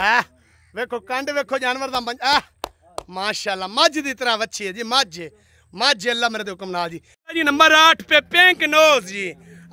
ਹੈ ਵੇਖੋ ਕੰਡ अल्लाह मेरे हुक्म ना जी जी नंबर आठ पे पिंक नोज जी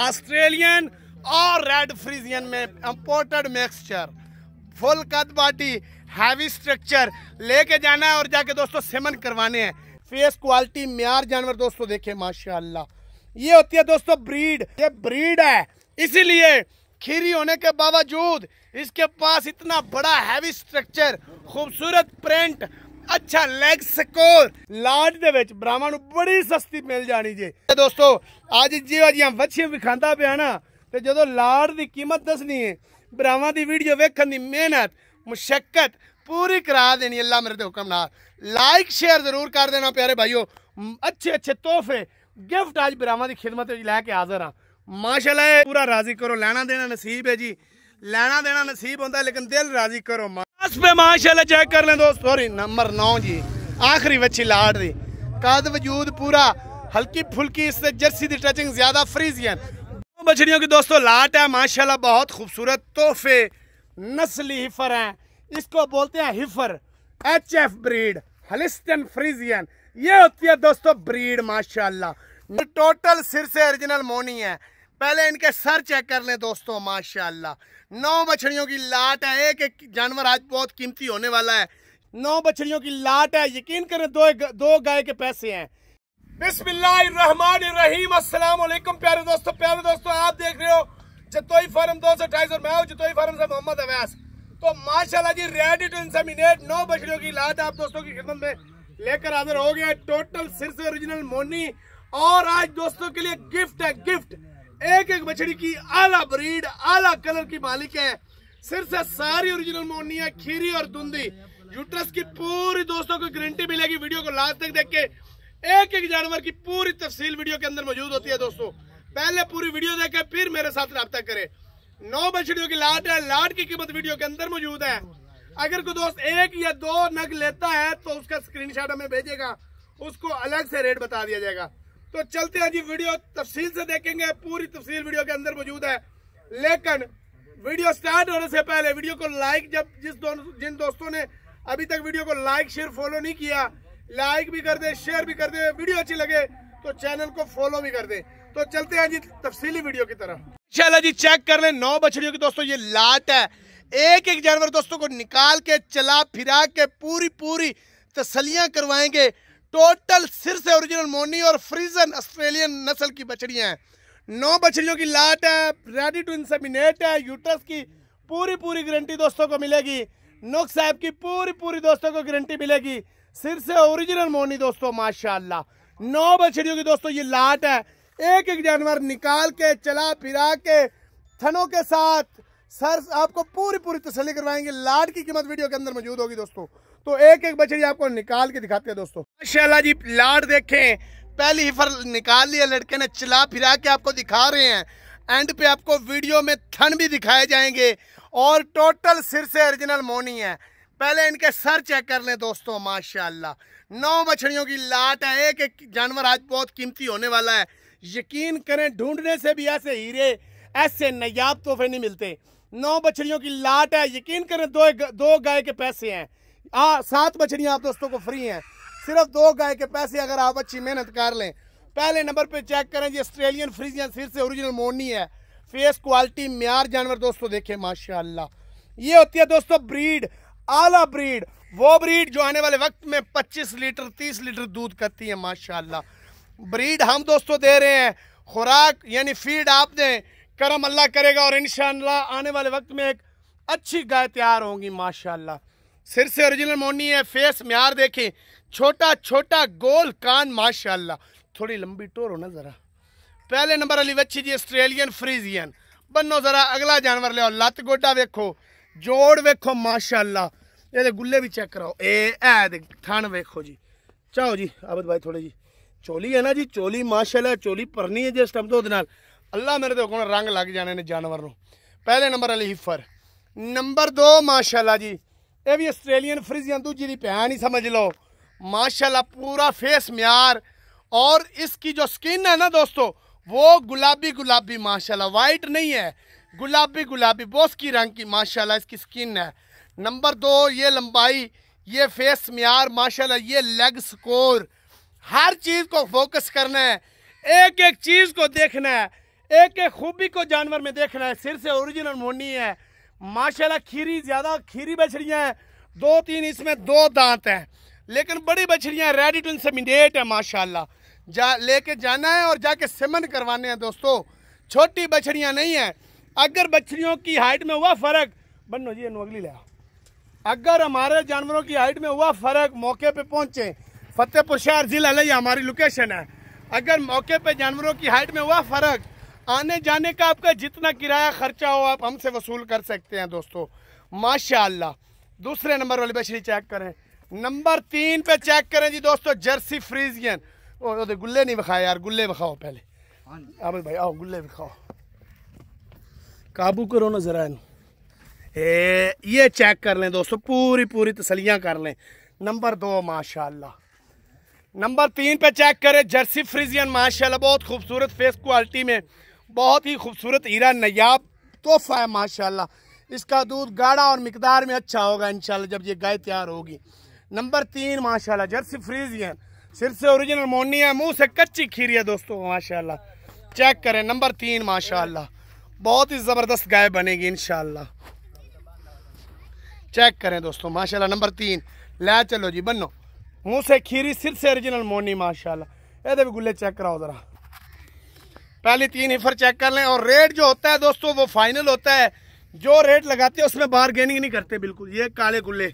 ऑस्ट्रेलियन और रेड फ्रीजियन में इम्पोर्टेड मिक्सचर फुल कद बाटी हैवी स्ट्रक्चर लेके जाना है और जाके दोस्तों सिमन करवाने हैं फेस क्वालिटी म्यार जानवर दोस्तों देखे माशाला ये होती है दोस्तों ब्रीड ये ब्रीड है इसीलिए खीरी होने के बावजूद इसके पास इतना बड़ा हैवी स्ट्रक्चर खूबसूरत प्रिंट ਅੱਛਾ ਲੈਗ ਸਕੋਰ ਲਾਟ ਦੇ ਵਿੱਚ ਬ੍ਰਾਹਮਣ ਨੂੰ ਬੜੀ ਸਸਤੀ ਮਿਲ ਜਾਣੀ ਜੇ ਦੋਸਤੋ ਅੱਜ ਜਿਵੇਂ ਜੀਆਂ ਵੱਛੀਆਂ ਵਿਖਾਂਦਾ ਪਿਆ ਨਾ ਤੇ ਜਦੋਂ ਲਾਟ ਦੀ ਕੀਮਤ ਦੱਸਣੀ ਹੈ ਬ੍ਰਾਹਮਣ ਦੀ ਵੀਡੀਓ ਵੇਖਣ ਦੀ पूरी करा देनी अल्लाह मेरे हुक्म लाइक शेयर जरूर कर देना प्यारे भाइयों अच्छे अच्छे तोहफे गिफ्ट आज ब्राह्मा की खिदमत लैके हाजिर हाँ माशाल्लाह पूरा राजी करो लेना देना नसीब है जी लेना देना नसीब होता है लेकिन दिल राजी करो दस पे माशाल्लाह चेक कर लें दोस्त सॉरी नंबर नौ जी आखिरी बच्ची लाट दी कद वजूद पूरा हल्की फुल्की इससे जर्सी की टचिंग ज्यादा फ्रीजियन बछड़ियों की दोस्तों लाट है माशाल्लाह बहुत खूबसूरत तोहफे नस्ली हिफर है इसको बोलते हैं heifer H F breed Holstein Friesian ये होती है दोस्तों ब्रीड माशाल्लाह टोटल सिर से ओरिजिनल मोनी है पहले इनके सर चेक कर लें दोस्तों माशाल्लाह नौ बछड़ियों की लाट है एक जानवर आज बहुत कीमती होने वाला है नौ बछड़ियों की लाट है यकीन करें दो दो गाय के पैसे हैं बिस्मिल्लाम अस्सलाम प्यारे दोस्तों प्यारे दोस्तों आप देख रहे हो जतोई फार्म दो सौ ढाई मैं जतोई फार्म से मोहम्मद अवैस तो माशाल्लाह जी रेडी टू इंसेमिनेट नौ बछड़ियों की लाट आप दोस्तों की खिदमत में लेकर हाजिर हो गया टोटल सिर से ओरिजिनल मोनी और आज दोस्तों के लिए गिफ्ट है गिफ्ट एक एक बछड़ी की आला ब्रीड आला कलर की मालिक है सिर से सारी ओरिजिनल मोनी है खीरी और दुंदी यूट्रस की पूरी दोस्तों को गारंटी मिलेगी वीडियो को लास्ट तक देख के एक एक जानवर की पूरी तफसील वीडियो के अंदर मौजूद होती है दोस्तों पहले पूरी वीडियो देखे फिर मेरे साथ रहा करे नौ बछड़ियों की लाट है लाट की कीमत वीडियो के अंदर मौजूद है अगर कोई दोस्त एक या दो नग लेता है तो उसका स्क्रीनशॉट हमें भेजेगा उसको अलग से रेट बता दिया जाएगा तो चलते हैं जी वीडियो तफसील से देखेंगे पूरी तफसील वीडियो के अंदर मौजूद है लेकिन वीडियो स्टार्ट होने से पहले वीडियो को लाइक जब जिस दोनों जिन दोस्तों ने अभी तक वीडियो को लाइक शेयर फॉलो नहीं किया लाइक भी कर दे शेयर भी कर दे वीडियो अच्छी लगे तो चैनल को फॉलो भी कर दे तो चलते हैं जी तफसीली वीडियो की तरफ चलो जी चेक कर ले नौ बछड़ियों की दोस्तों ये लात है एक एक जानवर दोस्तों को निकाल के चला फिरा के पूरी पूरी तसलियां करवाएंगे टोटल सिर से ओरिजिनल मोनी और फ्रीजन ऑस्ट्रेलियन नस्ल की बछड़ियाँ हैं नौ बछड़ियों की लाट है रेडी टू इंसेमिनेट है यूट्रस की पूरी पूरी गारंटी दोस्तों को मिलेगी नुक साहब की पूरी पूरी दोस्तों को गारंटी मिलेगी सिर से ओरिजिनल मोनी दोस्तों माशाल्लाह नौ बछड़ियों की दोस्तों ये लाट है एक एक जानवर निकाल के चला फिरा के थनों के साथ सर आपको पूरी पूरी तसली करवाएंगे लाड की कीमत वीडियो के अंदर मौजूद होगी दोस्तों तो एक एक बछड़ी आपको निकाल के दिखाते हैं दोस्तों माशाला जी लाड देखें पहली ही फर निकाल लिया लड़के ने चला फिरा के आपको दिखा रहे हैं एंड पे आपको वीडियो में थन भी दिखाए जाएंगे और टोटल सिर से ओरिजिनल मोनी है पहले इनके सर चेक कर लें दोस्तों माशाला नौ बछड़ियों की लाट है एक एक जानवर आज बहुत कीमती होने वाला है यकीन करें ढूंढने से भी ऐसे हीरे ऐसे नयाब तोहफे नहीं मिलते नौ बछड़ियों की लाट है यकीन करें दो दो गाय के पैसे हैं आ, सात बछड़ियाँ आप दोस्तों को फ्री हैं सिर्फ दो गाय के पैसे अगर आप अच्छी मेहनत कर लें पहले नंबर पे चेक करें जी ऑस्ट्रेलियन या फिर से ओरिजिनल मोनी है फेस क्वालिटी म्यार जानवर दोस्तों देखें माशाल्लाह ये होती है दोस्तों ब्रीड आला ब्रीड वो ब्रीड जो आने वाले वक्त में पच्चीस लीटर तीस लीटर दूध करती है माशाला ब्रीड हम दोस्तों दे रहे हैं खुराक यानी फीड आप दें करम अल्लाह करेगा और इन आने वाले वक्त में एक अच्छी गाय तैयार होंगी माशाल्लाह सिर से ओरिजिनल मोनी है फेस म्यार देखें छोटा छोटा गोल कान माशाल्लाह थोड़ी लंबी टोर हो ना ज़रा पहले नंबर वाली बच्ची जी ऑस्ट्रेलियन फ्रीजियन बनो ज़रा अगला जानवर लिया लत गोडा वेखो जोड़ वेखो माशाला ये भी चेक कराओ ए थन वेखो जी चाहो जी आबद भाई थोड़े जी चोली है ना जी चोली माशाल्लाह चोली परनी है जिस टाइम तो अल्लाह मेरे देखो रंग लग जाने ने जानवर ਨੂੰ पहले नंबर ਵਾਲੀ नंबर दो 2 जी ਜੀ ਇਹ ਵੀ ਆਸਟ੍ਰੇਲੀਅਨ ਫ੍ਰੀਜ਼ੀਅਨ दूजी की ਭੈਣ ਹੀ समझ लो माशाल्लाह पूरा फेस म्यार और इसकी जो स्किन है ना दोस्तों वो गुलाबी गुलाबी माशाल्लाह वाइट नहीं है गुलाबी गुलाबी बोस की रंग की माशाल्लाह इसकी स्किन है नंबर दो ये लंबाई ये फेस म्यार माशाल्लाह ये लेग स्कोर हर चीज़ को फोकस करना है एक एक चीज़ को देखना है एक एक खूबी को जानवर में देखना है सिर से ओरिजिनल मोनी है माशाल्लाह खीरी ज़्यादा खीरी बछड़ियाँ हैं दो तीन इसमें दो दांत हैं लेकिन बड़ी बछड़ियाँ टू इंसमिनेट है माशाल्लाह जा लेके जाना है और जाके सिमन करवाने हैं दोस्तों छोटी बछड़ियाँ नहीं हैं अगर बछड़ियों की हाइट में हुआ फ़र्क बनो जी नगली लिया अगर हमारे जानवरों की हाइट में हुआ फ़र्क मौके पे पहुँचे फतेहपुर शहर ज़िला हमारी लोकेशन है अगर मौके पे जानवरों की हाइट में हुआ फ़र्क आने जाने का आपका जितना किराया खर्चा हो आप हमसे वसूल कर सकते हैं दोस्तों माशाल्लाह दूसरे नंबर वाले बछड़ी चेक करें नंबर तीन पे चेक करें जी दोस्तों जर्सी फ्रीजियन गुल्ले नहीं बखाए यार गुल्ले बखाओ पहले हाँ आमिर भाई आओ गुल्ले बखाओ काबू करो ना जरा ए, ये चेक कर लें दोस्तों पूरी पूरी तसलियाँ कर लें नंबर दो माशाल्लाह नंबर तीन पे चेक करें जर्सी फ्रिजियन माशाल्लाह बहुत खूबसूरत फेस क्वालिटी में बहुत ही खूबसूरत हीरा नयाब तोहफा है माशाल्लाह इसका दूध गाढ़ा और मकदार में अच्छा होगा इनशाला जब ये गाय तैयार होगी नंबर तीन माशाल्लाह जर्सी फ्रीजियन सिर से ओरिजिनल मोनी है मुंह से कच्ची खीरी है दोस्तों माशाल्लाह चेक करें नंबर तीन माशाल्लाह बहुत ही ज़बरदस्त गाय बनेगी इनशाला चेक करें दोस्तों माशाल्लाह नंबर तीन ले चलो जी बनो मुँह से खीरी सिर से ओरिजिनल मोनी माशाल्लाह ये भी गुले चेक कराओ ज़रा पहले तीन हिफर चेक कर लें और रेट जो होता है दोस्तों वो फाइनल होता है जो रेट लगाते हैं उसमें बारगेनिंग नहीं करते बिल्कुल ये काले गुल्ले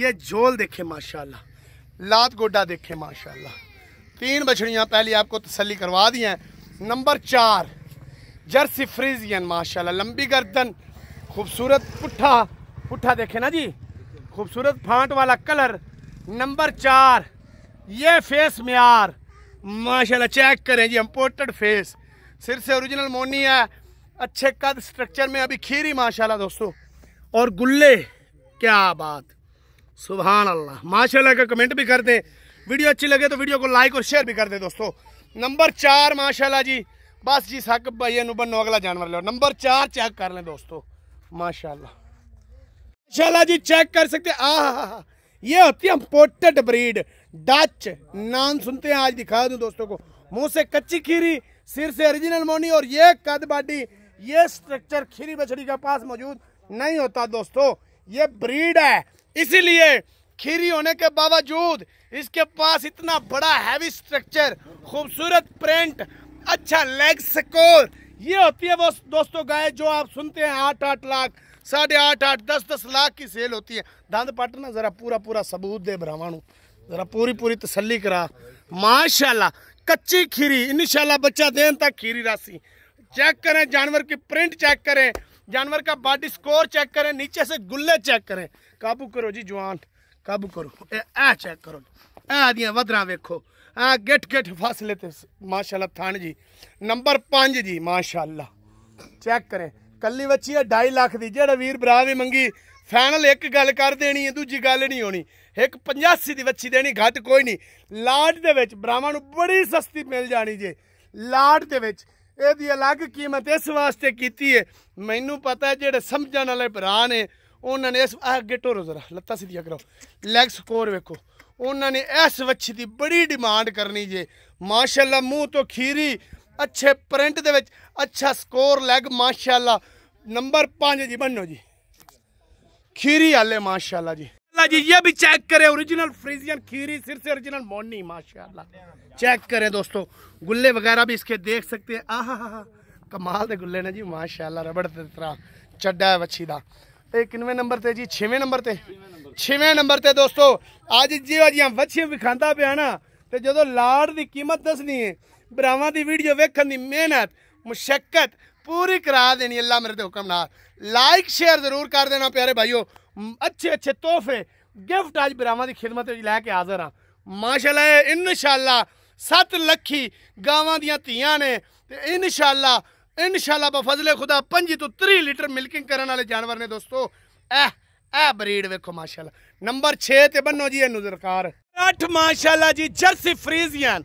ये झोल देखे माशाला लात गोडा देखे माशाला तीन बछड़ियाँ पहले आपको तसली करवा दी हैं नंबर चार जर्सी फ्रीजियन माशाल्लाह लंबी गर्दन खूबसूरत पुट्ठा पुट्ठा देखे ना जी खूबसूरत फांट वाला कलर नंबर चार ये फेस मैार माशाल्लाह चेक करें जी इम्पोर्टेड फेस सिर से ओरिजिनल मोनी है अच्छे कद स्ट्रक्चर में अभी खीरी माशाल्लाह दोस्तों और गुल्ले क्या बात सुबहान अल्लाह माशाला का कमेंट भी कर दें वीडियो अच्छी लगे तो वीडियो को लाइक और शेयर भी कर दें दोस्तों नंबर चार माशाला जी बस जी सक भाई अनुबन अगला जानवर लो नंबर चार चेक कर लें दोस्तों माशाला माशाला जी चेक कर सकते आ ये होती है इम्पोर्टेड ब्रीड डच नाम सुनते हैं आज दिखा दूं दोस्तों को मुंह से कच्ची खीरी सिर से ओरिजिनल मोनी और ये कद बाडी ये स्ट्रक्चर खीरी बछड़ी के पास मौजूद नहीं होता दोस्तों ये ब्रीड है इसीलिए खीरी होने के बावजूद इसके पास इतना बड़ा हैवी स्ट्रक्चर खूबसूरत प्रिंट अच्छा लेग स्कोर ये होती है वो दोस्तों गाय जो आप सुनते हैं आठ आठ लाख साढ़े आठ आठ दस दस लाख की सेल होती है दंद पटना जरा पूरा पूरा सबूत दे ब्राह्मण जरा पूरी पूरी तसली करा माशाल्लाह कच्ची खीरी इनशाला बच्चा देन तक खीरी राशि चेक करें जानवर की प्रिंट चेक करें जानवर का बॉडी स्कोर चेक करें नीचे से गुल्ले चेक करें काबू करो जी जवान काबू करो ए, चेक करो ए दियाँ वधरा वेखो ए गिट गिठ फासले ते माशाल्लाह थान जी नंबर पांच जी माशाल्लाह चेक करें कली बच्ची है ढाई लाख की जेड़ा वीर भरा भी मंगी फाइनल एक गल कर देनी है दूजी गल नहीं होनी ਇੱਕ 85 ਦੀ ਵੱਛੀ ਦੇਣੀ ਘੱਟ ਕੋਈ ਨਹੀਂ ਲਾਟ ਦੇ ਵਿੱਚ ਬ੍ਰਾਹਮਣ ਨੂੰ ਬੜੀ ਸਸਤੀ ਮਿਲ ਜਾਣੀ ਜੇ ਲਾਟ ਦੇ ਵਿੱਚ ਇਹਦੀ ਅਲੱਗ ਕੀਮਤ ਇਸ ਵਾਸਤੇ ਕੀਤੀ ਹੈ ਮੈਨੂੰ ਪਤਾ ਹੈ ਜਿਹੜੇ ਸਮਝਣ ਵਾਲੇ ਭਰਾ ਨੇ ਉਹਨਾਂ ਨੇ ਇਸ ਅੱਗੇ ਟੋਰੋ ਜ਼ਰਾ ਲੱਤਾਂ ਸਿੱਧੀਆਂ ਕਰੋ ਲੈਗ ਸਕੋਰ ਵੇਖੋ ਉਹਨਾਂ ਨੇ ਇਸ ਵੱਛੀ ਦੀ ਬੜੀ ਡਿਮਾਂਡ ਕਰਨੀ ਜੇ ਮਾਸ਼ਾਅੱਲਾ ਮੂੰਹ ਤੋਂ ਖੀਰੀ ਅੱਛੇ ਪ੍ਰਿੰਟ ਦੇ ਵਿੱਚ ਅੱਛਾ ਸਕੋਰ ਲੈਗ ਮਾਸ਼ਾਅੱਲਾ ਨੰਬਰ 5 ਜੀ ਬੰਨੋ ਜੀ ਖੀਰੀ ਵਾਲੇ ਮਾਸ਼ਾਅੱਲਾ ਜੀ माशाल्लाह जी ये भी चेक करें ओरिजिनल फ्रीजियन खीरी सिर से ओरिजिनल मोनी माशाल्लाह चेक करें दोस्तों गुल्ले वगैरह भी इसके देख सकते हैं आह कमाल के गुल्ले ने जी माशाल्लाह रबड़ तरह चड्डा है बच्छी का ਇਹ ਕਿੰਨਵੇਂ ਨੰਬਰ ਤੇ ਜੀ 6ਵੇਂ ਨੰਬਰ ਤੇ 6ਵੇਂ ਨੰਬਰ ਤੇ ਦੋਸਤੋ ਅੱਜ ਜੀ ਜਿਹੜੀਆਂ ਵੱਛੀਆਂ ਵਿਖਾਂਦਾ ਪਿਆ ਨਾ ਤੇ ਜਦੋਂ ਲਾੜ ਦੀ ਕੀਮਤ ਦੱਸਣੀ ਹੈ ਭਰਾਵਾਂ ਦੀ ਵੀਡੀਓ ਵੇਖਣ ਦੀ ਮਿਹਨਤ ਮੁਸ਼ਕਲ पूरी करा देनी अल्लाह मेरे हुक्म लाइक शेयर जरूर कर देना प्यारे भाइयों अच्छे अच्छे तोहफे ਗਿਫਟ ਅੱਜ ਬਰਾਵਾਂ ਦੀ ਖਿਦਮਤ ਵਿੱਚ ਲੈ ਕੇ ਹਾਜ਼ਰ ਹਾਂ ਮਾਸ਼ਾਅੱਲਾ ਇਨਸ਼ਾਅੱਲਾ 7 ਲੱਖੀ ਗਾਵਾਂ ਦੀਆਂ ਧੀਆਂ ਨੇ ਤੇ ਇਨਸ਼ਾਅੱਲਾ ਇਨਸ਼ਾਅੱਲਾ ਬਫਜ਼ਲੇ ਖੁਦਾ 5 ਤੋਂ 30 ਲੀਟਰ ਮਿਲਕਿੰਗ ਕਰਨ ਵਾਲੇ ਜਾਨਵਰ ਨੇ ਦੋਸਤੋ ਐ ਐ ਬਰੀਡ ਵੇਖੋ ਮਾਸ਼ਾਅੱਲਾ ਨੰਬਰ 6 ਤੇ ਬੰਨੋ ਜੀ ਇਹਨੂੰ ਜ਼ਰਕਾਰ 8 ਮਾਸ਼ਾਅੱਲਾ ਜੀ ਜਰਸੀ ਫਰੀਜ਼ੀਅਨ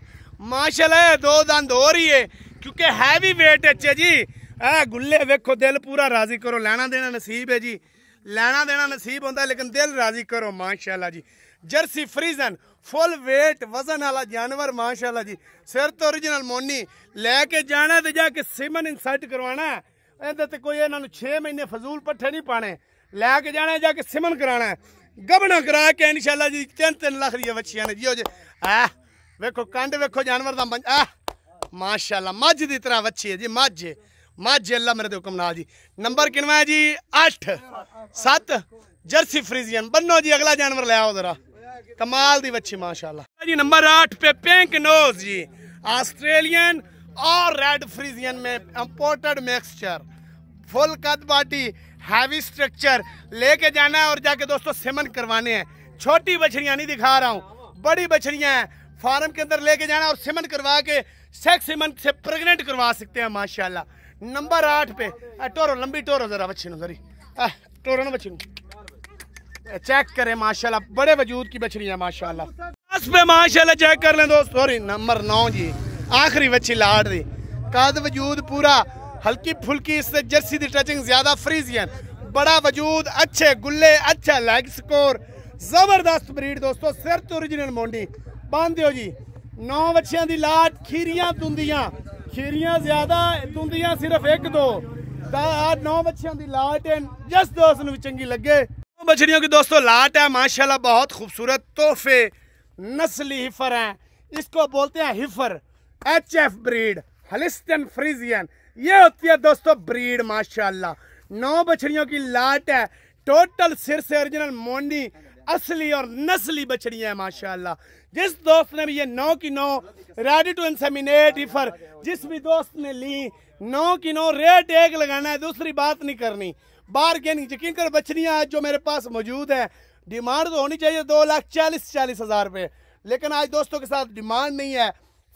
ਮਾਸ਼ਾਅੱਲਾ ਦੋ ਦੰਦ ਹੋ ਰਹੀ ਏ ਕਿਉਂਕਿ ਹੈਵੀ weight ਹੈ ਜੀ ਐ ਗੁੱਲੇ ਵੇਖੋ ਦਿਲ ਪੂਰਾ ਰਾਜ਼ੀ ਕਰੋ ਲੈਣਾ ਦੇਣਾ ਨਸੀਬ ਹੈ ਜੀ ਲੈਣਾ ਦੇਣਾ ਨਸੀਬ ਹੁੰਦਾ ਲੇਕਿਨ ਦਿਲ ਰਾਜ਼ੀ ਕਰੋ ਮਾਸ਼ਾਅੱਲਾ ਜੀ ਜਰਸੀ ਫਰੀਜ਼ਨ ਫੁੱਲ weight ਵਜ਼ਨ ਵਾਲਾ ਜਾਨਵਰ ਮਾਸ਼ਾਅੱਲਾ ਜੀ ਸਿਰ ਤੋਂ origignal ਮੋਨੀ ਲੈ ਕੇ ਜਾਣਾ ਤੇ ਜਾ ਕੇ ਸਿਮਨ ਇਨਸਰਟ ਕਰਵਾਣਾ ਇਹਦੇ ਤੇ ਕੋਈ ਇਹਨਾਂ ਨੂੰ 6 ਮਹੀਨੇ ਫਜ਼ੂਲ ਪੱਠੇ ਨਹੀਂ ਪਾਣੇ ਲੈ ਕੇ ਜਾਣਾ ਜਾ ਕੇ ਸਿਮਨ ਕਰਾਣਾ ਗਬਣਾ ਕਰਾ ਕੇ ਇਨਸ਼ਾਅੱਲਾ ਜੀ 3-3 ਲੱਖ ਦੀਆਂ ਬੱਚੀਆਂ ਨੇ ਜੀਓ ਜੇ ਆ ਵੇਖੋ ਕੰਡ ਵੇਖੋ ਜਾਨਵਰ ਦਾ ਆ ਮਾਸ਼ਾਅੱਲਾ ਮੱਝ ਦੀ ਤਰ੍ਹਾਂ ਬੱਚੀ ਹੈ ਜੀ ਮੱਝ ਮਾਂ अल्लाह मेरे हुक्म ना जी नंबर ਨੰਬਰ जी अठ सत जर्सी फ्रीजियन बनो जी अगला जानवर लिया जरा कमाल दी बच्ची माशाला जी नंबर आठ पे पिंक नोज जी ऑस्ट्रेलियन और रेड फ्रीजियन में इम्पोर्टेड मिक्सचर फुल कद बाटी हैवी स्ट्रक्चर लेके जाना है और जाके दोस्तों सिमन करवाने हैं छोटी बछड़ियाँ नहीं दिखा रहा हूँ बड़ी बछड़ियाँ हैं फार्म के अंदर लेके जाना और सिमन करवा के सेक्स सिमन से प्रेग्नेंट करवा सकते हैं माशाल्लाह नंबर आठ पे टोरो लंबी टोरो जरा बच्ची टोरो ना बच्ची चेक करें माशाल्लाह बड़े वजूद की बछड़ी है माशाल्लाह दस पे माशाल्लाह चेक कर लें दोस्त सॉरी नंबर नौ जी आखिरी बच्ची लाड दी कद वजूद पूरा हल्की फुल्की इससे जर्सी की टचिंग ज्यादा फ्रीजियन बड़ा वजूद अच्छे गुल्ले अच्छा लेग स्कोर जबरदस्त ब्रीड दोस्तों सिर तो ओरिजिनल मोंडी बांधे हो जी नौ बच्चिया की लाट खीरियां तुंदियां ਖੀਰੀਆਂ ਜ਼ਿਆਦਾ ਤੁੰਦੀਆਂ ਸਿਰਫ ਇੱਕ ਦੋ ਤਾਂ ਆ ਨੌ ਬੱਚਿਆਂ ਦੀ ਲਾਟ ਹੈ ਜਿਸ ਦੋਸਤ बछड़ियों की दोस्तों लाट है माशाल्लाह बहुत खूबसूरत तोहफे नस्ली हिफर हैं इसको बोलते हैं heifer H F breed Holstein Friesian ये होती है दोस्तों ब्रीड माशाल्लाह नौ बछड़ियों की लाट है टोटल सिर से ओरिजिनल मोनी असली और नस्ली बछड़ियाँ हैं माशाल्लाह जिस दोस्त ने भी ये नौ की नौ रेडी टू इंसेमिनेट रिफर जिस भी दोस्त ने ली नौ की नौ रेट एक लगाना है दूसरी बात नहीं करनी बारगेनिंग यकीन कर बछड़ियाँ आज जो मेरे पास मौजूद है डिमांड तो होनी चाहिए दो लाख चालीस चालीस हज़ार रुपये लेकिन आज दोस्तों के साथ डिमांड नहीं है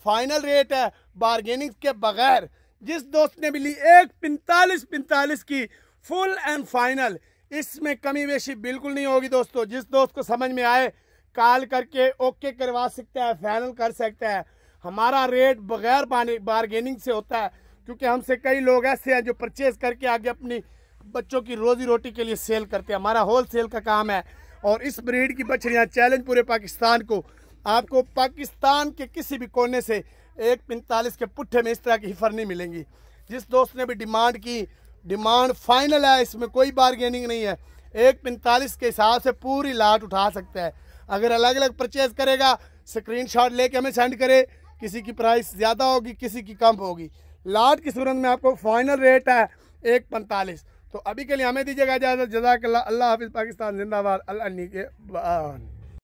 फाइनल रेट है बारगेनिंग के बगैर जिस दोस्त ने भी ली एक पैंतालीस पैंतालीस की फुल एंड फाइनल इसमें कमी बेशी बिल्कुल नहीं होगी दोस्तों जिस दोस्त को समझ में आए कॉल करके ओके करवा सकता है फाइनल कर सकता है हमारा रेट बगैर बारगेनिंग से होता है क्योंकि हमसे कई लोग ऐसे हैं जो परचेज़ करके आगे अपनी बच्चों की रोज़ी रोटी के लिए सेल करते हैं हमारा होल सेल का काम है और इस ब्रीड की बछड़ियाँ चैलेंज पूरे पाकिस्तान को आपको पाकिस्तान के किसी भी कोने से एक पैंतालीस के पुट्ठे में इस तरह की हिफर नहीं मिलेंगी जिस दोस्त ने भी डिमांड की डिमांड फाइनल है इसमें कोई बारगेनिंग नहीं है एक पैंतालीस के हिसाब से पूरी लाट उठा सकता है अगर अलग अलग परचेज करेगा स्क्रीन शॉट लेके हमें सेंड करे किसी की प्राइस ज़्यादा होगी किसी की कम होगी लाट की सूरत में आपको फाइनल रेट है एक पैंतालीस तो अभी के लिए हमें दीजिएगा इजाज़त जजाक अल्लाह हाफिज़ पाकिस्तान जिंदाबाद अल्लाह के